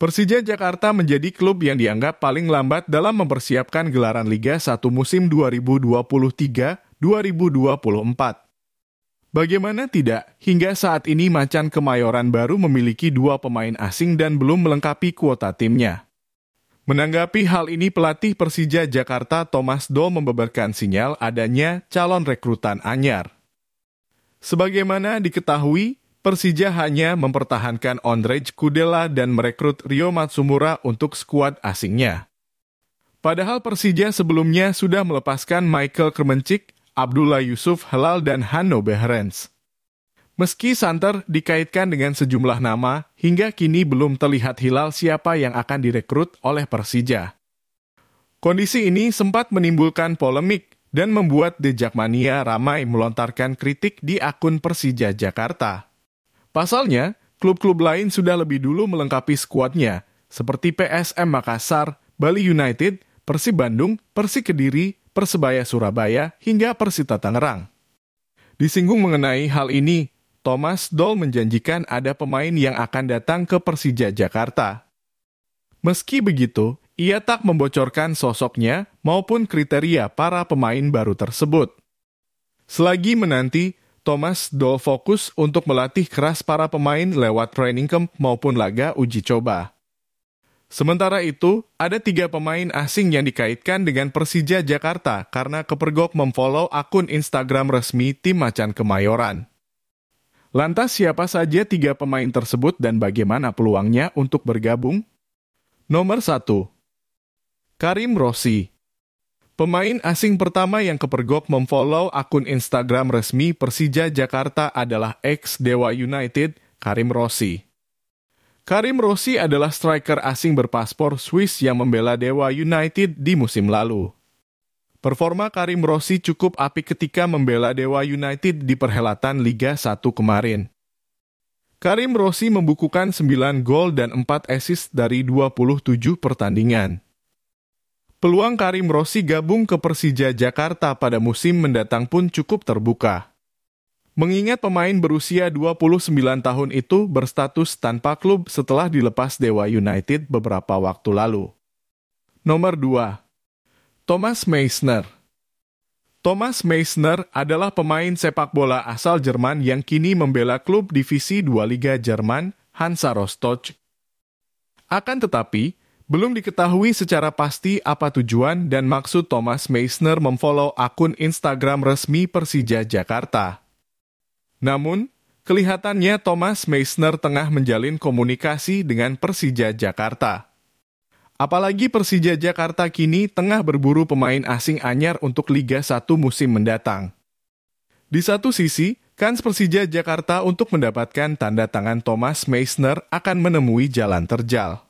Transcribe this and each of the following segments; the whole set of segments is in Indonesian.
Persija Jakarta menjadi klub yang dianggap paling lambat dalam mempersiapkan gelaran Liga 1 musim 2023-2024. Bagaimana tidak, hingga saat ini Macan Kemayoran baru memiliki dua pemain asing dan belum melengkapi kuota timnya. Menanggapi hal ini, pelatih Persija Jakarta Thomas Do membeberkan sinyal adanya calon rekrutan anyar. Sebagaimana diketahui, Persija hanya mempertahankan Andrej Kudela dan merekrut Rio Matsumura untuk skuad asingnya. Padahal Persija sebelumnya sudah melepaskan Michael Kremencik, Abdullah Yusuf Halal, dan Hanno Behrens. Meski Santer dikaitkan dengan sejumlah nama, hingga kini belum terlihat hilal siapa yang akan direkrut oleh Persija. Kondisi ini sempat menimbulkan polemik dan membuat Dejakmania ramai melontarkan kritik di akun Persija Jakarta. Pasalnya, klub-klub lain sudah lebih dulu melengkapi skuadnya, seperti PSM Makassar, Bali United, Persib Bandung, Persik Kediri, Persebaya Surabaya, hingga Persita Tangerang. Disinggung mengenai hal ini, Thomas Doll menjanjikan ada pemain yang akan datang ke Persija Jakarta. Meski begitu, ia tak membocorkan sosoknya maupun kriteria para pemain baru tersebut. Selagi menanti, Thomas Doll fokus untuk melatih keras para pemain lewat training camp maupun laga uji coba. Sementara itu, ada tiga pemain asing yang dikaitkan dengan Persija Jakarta karena kepergok memfollow akun Instagram resmi tim Macan Kemayoran. Lantas siapa saja tiga pemain tersebut dan bagaimana peluangnya untuk bergabung? Nomor 1. Karim Rossi Pemain asing pertama yang kepergok memfollow akun Instagram resmi Persija Jakarta adalah ex Dewa United, Karim Rossi. Karim Rossi adalah striker asing berpaspor Swiss yang membela Dewa United di musim lalu. Performa Karim Rossi cukup apik ketika membela Dewa United di perhelatan Liga 1 kemarin. Karim Rossi membukukan 9 gol dan 4 assist dari 27 pertandingan peluang Karim Rossi gabung ke Persija Jakarta pada musim mendatang pun cukup terbuka. Mengingat pemain berusia 29 tahun itu berstatus tanpa klub setelah dilepas Dewa United beberapa waktu lalu. Nomor 2. Thomas Meissner Thomas Meissner adalah pemain sepak bola asal Jerman yang kini membela klub divisi 2 Liga Jerman, Hansa Rostock. Akan tetapi, belum diketahui secara pasti apa tujuan dan maksud Thomas Meisner memfollow akun Instagram resmi Persija Jakarta. Namun, kelihatannya Thomas Meisner tengah menjalin komunikasi dengan Persija Jakarta. Apalagi Persija Jakarta kini tengah berburu pemain asing anyar untuk Liga 1 musim mendatang. Di satu sisi, kans Persija Jakarta untuk mendapatkan tanda tangan Thomas Meisner akan menemui jalan terjal.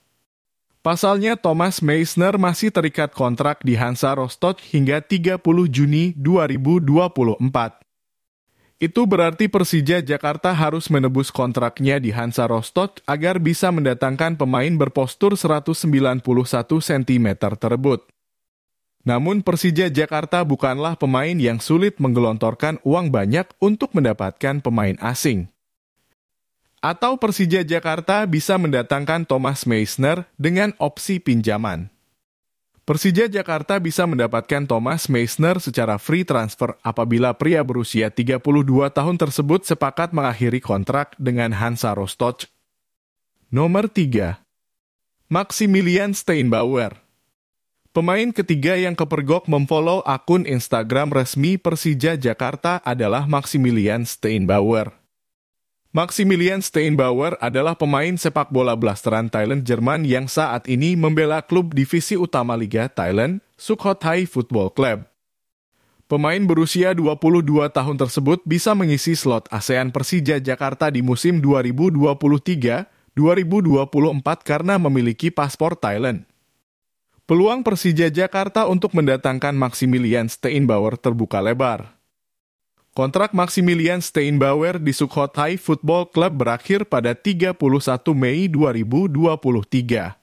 Pasalnya Thomas Meisner masih terikat kontrak di Hansa Rostock hingga 30 Juni 2024. Itu berarti Persija Jakarta harus menebus kontraknya di Hansa Rostock agar bisa mendatangkan pemain berpostur 191 cm tersebut. Namun Persija Jakarta bukanlah pemain yang sulit menggelontorkan uang banyak untuk mendapatkan pemain asing atau Persija Jakarta bisa mendatangkan Thomas Meisner dengan opsi pinjaman. Persija Jakarta bisa mendapatkan Thomas Meisner secara free transfer apabila pria berusia 32 tahun tersebut sepakat mengakhiri kontrak dengan Hansa Rostock. Nomor 3. Maximilian Steinbauer Pemain ketiga yang kepergok memfollow akun Instagram resmi Persija Jakarta adalah Maximilian Steinbauer. Maximilian Steinbauer adalah pemain sepak bola blasteran Thailand Jerman yang saat ini membela klub divisi utama Liga Thailand, Sukhothai Football Club. Pemain berusia 22 tahun tersebut bisa mengisi slot ASEAN Persija Jakarta di musim 2023-2024 karena memiliki paspor Thailand. Peluang Persija Jakarta untuk mendatangkan Maximilian Steinbauer terbuka lebar. Kontrak Maximilian Steinbauer di Sukhothai Football Club berakhir pada 31 Mei 2023.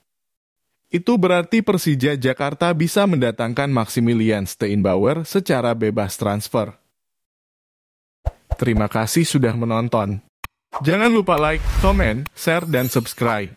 Itu berarti Persija Jakarta bisa mendatangkan Maximilian Steinbauer secara bebas transfer. Terima kasih sudah menonton. Jangan lupa like, comment, share, dan subscribe.